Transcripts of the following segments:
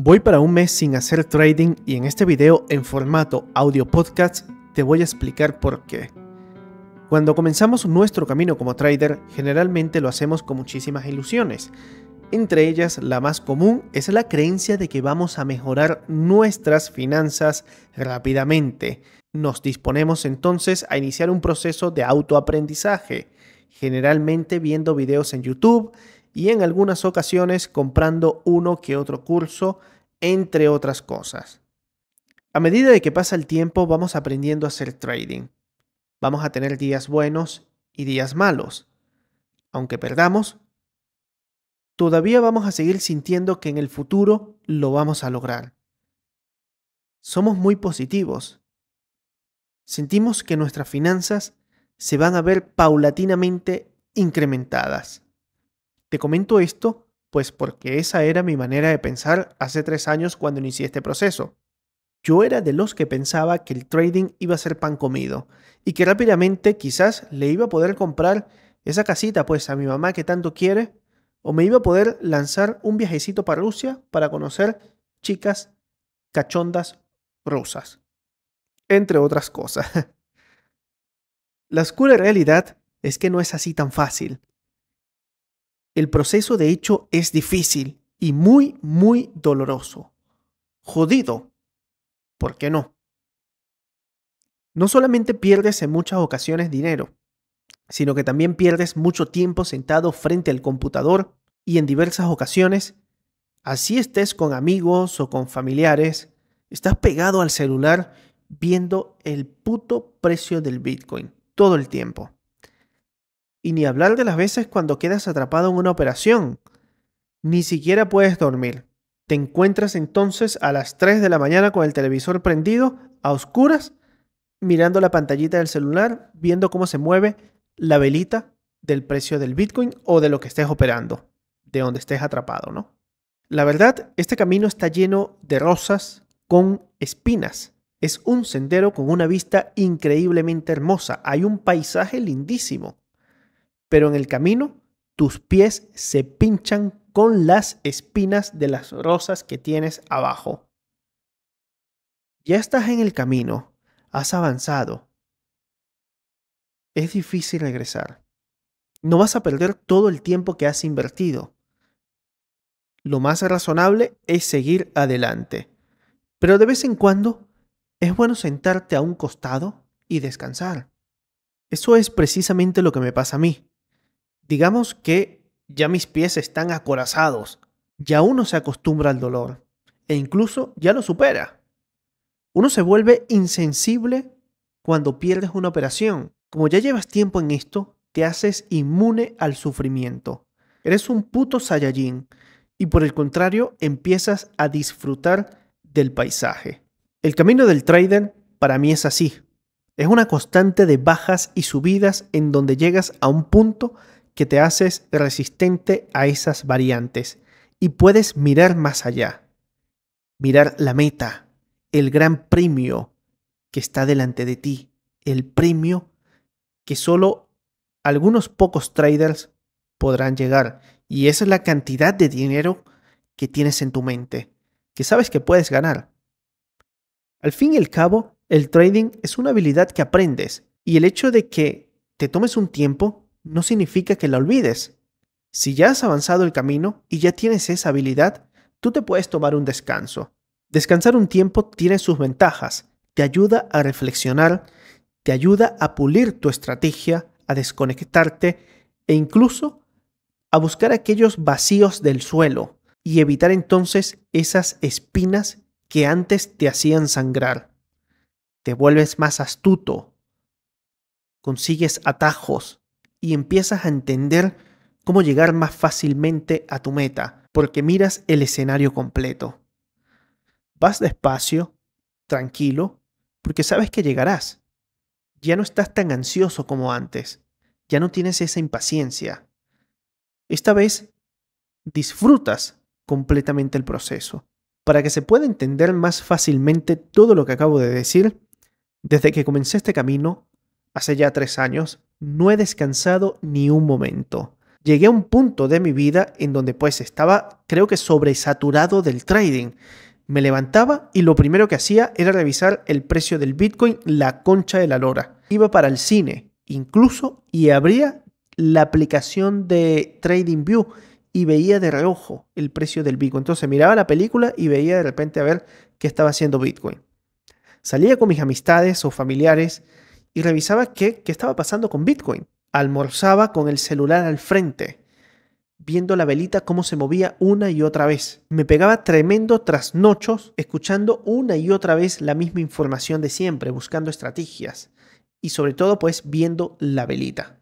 Voy para un mes sin hacer trading y en este video en formato audio podcast te voy a explicar por qué. Cuando comenzamos nuestro camino como trader, generalmente lo hacemos con muchísimas ilusiones. Entre ellas, la más común es la creencia de que vamos a mejorar nuestras finanzas rápidamente. Nos disponemos entonces a iniciar un proceso de autoaprendizaje, generalmente viendo videos en YouTube, y en algunas ocasiones comprando uno que otro curso, entre otras cosas. A medida de que pasa el tiempo vamos aprendiendo a hacer trading. Vamos a tener días buenos y días malos. Aunque perdamos, todavía vamos a seguir sintiendo que en el futuro lo vamos a lograr. Somos muy positivos. Sentimos que nuestras finanzas se van a ver paulatinamente incrementadas. Te comento esto pues porque esa era mi manera de pensar hace tres años cuando inicié este proceso. Yo era de los que pensaba que el trading iba a ser pan comido y que rápidamente quizás le iba a poder comprar esa casita pues a mi mamá que tanto quiere o me iba a poder lanzar un viajecito para Rusia para conocer chicas cachondas rusas. Entre otras cosas. La oscura realidad es que no es así tan fácil. El proceso de hecho es difícil y muy, muy doloroso. Jodido. ¿Por qué no? No solamente pierdes en muchas ocasiones dinero, sino que también pierdes mucho tiempo sentado frente al computador y en diversas ocasiones, así estés con amigos o con familiares, estás pegado al celular viendo el puto precio del Bitcoin todo el tiempo. Y ni hablar de las veces cuando quedas atrapado en una operación. Ni siquiera puedes dormir. Te encuentras entonces a las 3 de la mañana con el televisor prendido, a oscuras, mirando la pantallita del celular, viendo cómo se mueve la velita del precio del Bitcoin o de lo que estés operando, de donde estés atrapado, ¿no? La verdad, este camino está lleno de rosas con espinas. Es un sendero con una vista increíblemente hermosa. Hay un paisaje lindísimo pero en el camino tus pies se pinchan con las espinas de las rosas que tienes abajo. Ya estás en el camino, has avanzado. Es difícil regresar. No vas a perder todo el tiempo que has invertido. Lo más razonable es seguir adelante. Pero de vez en cuando es bueno sentarte a un costado y descansar. Eso es precisamente lo que me pasa a mí. Digamos que ya mis pies están acorazados, ya uno se acostumbra al dolor e incluso ya lo supera. Uno se vuelve insensible cuando pierdes una operación. Como ya llevas tiempo en esto, te haces inmune al sufrimiento. Eres un puto Saiyajin y por el contrario empiezas a disfrutar del paisaje. El camino del trader para mí es así. Es una constante de bajas y subidas en donde llegas a un punto que te haces resistente a esas variantes y puedes mirar más allá, mirar la meta, el gran premio que está delante de ti, el premio que solo algunos pocos traders podrán llegar y esa es la cantidad de dinero que tienes en tu mente, que sabes que puedes ganar. Al fin y al cabo, el trading es una habilidad que aprendes y el hecho de que te tomes un tiempo no significa que la olvides. Si ya has avanzado el camino y ya tienes esa habilidad, tú te puedes tomar un descanso. Descansar un tiempo tiene sus ventajas. Te ayuda a reflexionar, te ayuda a pulir tu estrategia, a desconectarte e incluso a buscar aquellos vacíos del suelo y evitar entonces esas espinas que antes te hacían sangrar. Te vuelves más astuto, consigues atajos, y empiezas a entender cómo llegar más fácilmente a tu meta, porque miras el escenario completo. Vas despacio, tranquilo, porque sabes que llegarás. Ya no estás tan ansioso como antes, ya no tienes esa impaciencia. Esta vez disfrutas completamente el proceso. Para que se pueda entender más fácilmente todo lo que acabo de decir, desde que comencé este camino hace ya tres años, no he descansado ni un momento. Llegué a un punto de mi vida en donde pues estaba creo que sobresaturado del trading. Me levantaba y lo primero que hacía era revisar el precio del Bitcoin, la concha de la lora. Iba para el cine, incluso, y abría la aplicación de TradingView y veía de reojo el precio del Bitcoin. Entonces miraba la película y veía de repente a ver qué estaba haciendo Bitcoin. Salía con mis amistades o familiares y revisaba qué, qué estaba pasando con Bitcoin. Almorzaba con el celular al frente, viendo la velita cómo se movía una y otra vez. Me pegaba tremendo trasnochos escuchando una y otra vez la misma información de siempre, buscando estrategias y sobre todo pues viendo la velita,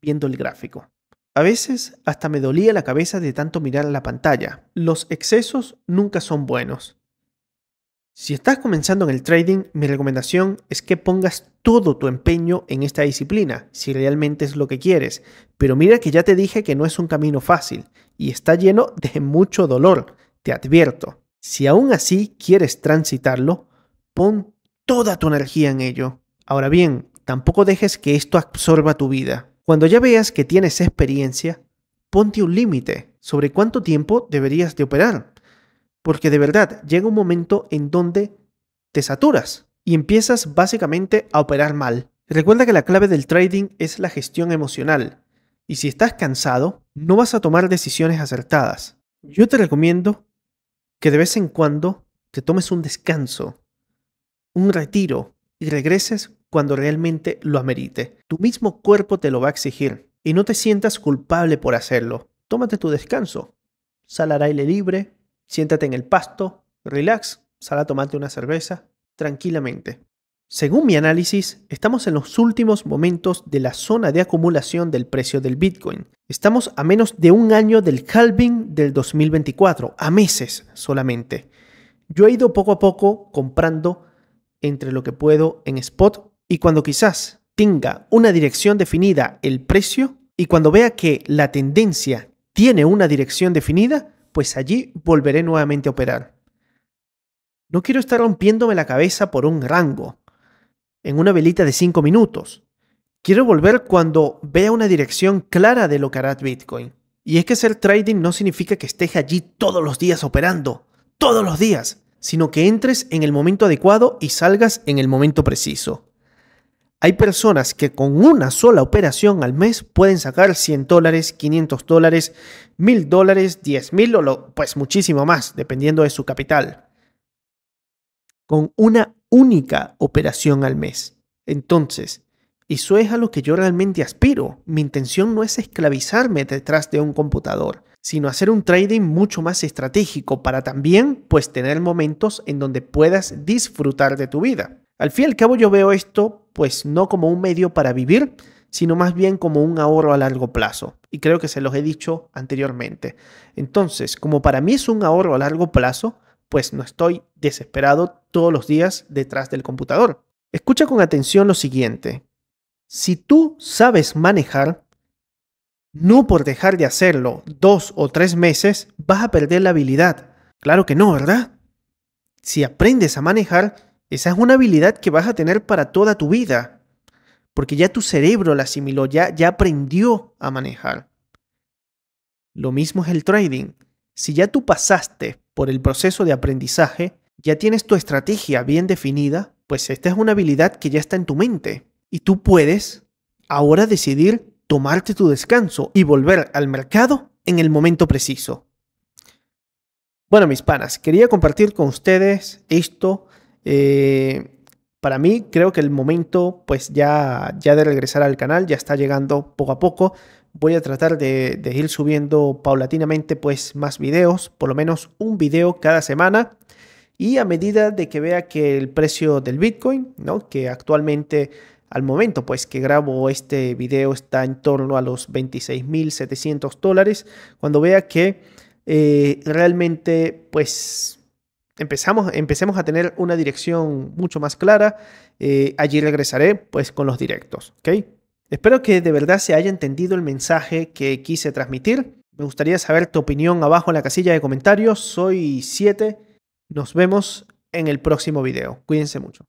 viendo el gráfico. A veces hasta me dolía la cabeza de tanto mirar la pantalla. Los excesos nunca son buenos. Si estás comenzando en el trading, mi recomendación es que pongas todo tu empeño en esta disciplina, si realmente es lo que quieres. Pero mira que ya te dije que no es un camino fácil y está lleno de mucho dolor, te advierto. Si aún así quieres transitarlo, pon toda tu energía en ello. Ahora bien, tampoco dejes que esto absorba tu vida. Cuando ya veas que tienes experiencia, ponte un límite sobre cuánto tiempo deberías de operar porque de verdad llega un momento en donde te saturas y empiezas básicamente a operar mal. Recuerda que la clave del trading es la gestión emocional. Y si estás cansado, no vas a tomar decisiones acertadas. Yo te recomiendo que de vez en cuando te tomes un descanso, un retiro y regreses cuando realmente lo amerite. Tu mismo cuerpo te lo va a exigir y no te sientas culpable por hacerlo. Tómate tu descanso. Sal al aire libre, Siéntate en el pasto, relax, sal a tomarte una cerveza, tranquilamente. Según mi análisis, estamos en los últimos momentos de la zona de acumulación del precio del Bitcoin. Estamos a menos de un año del halving del 2024, a meses solamente. Yo he ido poco a poco comprando entre lo que puedo en spot y cuando quizás tenga una dirección definida el precio y cuando vea que la tendencia tiene una dirección definida, pues allí volveré nuevamente a operar. No quiero estar rompiéndome la cabeza por un rango, en una velita de 5 minutos. Quiero volver cuando vea una dirección clara de lo que hará Bitcoin. Y es que hacer trading no significa que estés allí todos los días operando, todos los días, sino que entres en el momento adecuado y salgas en el momento preciso. Hay personas que con una sola operación al mes pueden sacar 100 dólares, 500 dólares, 1000 dólares, 10 mil o pues muchísimo más, dependiendo de su capital. Con una única operación al mes. Entonces, eso es a lo que yo realmente aspiro. Mi intención no es esclavizarme detrás de un computador, sino hacer un trading mucho más estratégico para también pues tener momentos en donde puedas disfrutar de tu vida. Al fin y al cabo yo veo esto pues no como un medio para vivir, sino más bien como un ahorro a largo plazo. Y creo que se los he dicho anteriormente. Entonces, como para mí es un ahorro a largo plazo, pues no estoy desesperado todos los días detrás del computador. Escucha con atención lo siguiente. Si tú sabes manejar, no por dejar de hacerlo dos o tres meses vas a perder la habilidad. Claro que no, ¿verdad? Si aprendes a manejar, esa es una habilidad que vas a tener para toda tu vida, porque ya tu cerebro la asimiló, ya, ya aprendió a manejar. Lo mismo es el trading. Si ya tú pasaste por el proceso de aprendizaje, ya tienes tu estrategia bien definida, pues esta es una habilidad que ya está en tu mente y tú puedes ahora decidir tomarte tu descanso y volver al mercado en el momento preciso. Bueno, mis panas, quería compartir con ustedes esto eh, para mí creo que el momento pues ya, ya de regresar al canal ya está llegando poco a poco. Voy a tratar de, ir subiendo paulatinamente pues más videos, por lo menos un video cada semana. Y a medida de que vea que el precio del Bitcoin, ¿no? que actualmente al momento pues que grabo este video está en torno a los 26.700 dólares, cuando vea que eh, realmente pues empezamos, empecemos a tener una dirección mucho más clara. Eh, allí regresaré pues con los directos, Espero que de verdad se haya entendido el mensaje que quise transmitir. Me gustaría saber tu opinión abajo en la casilla de comentarios. Soy 7. Nos vemos en el próximo video. Cuídense mucho.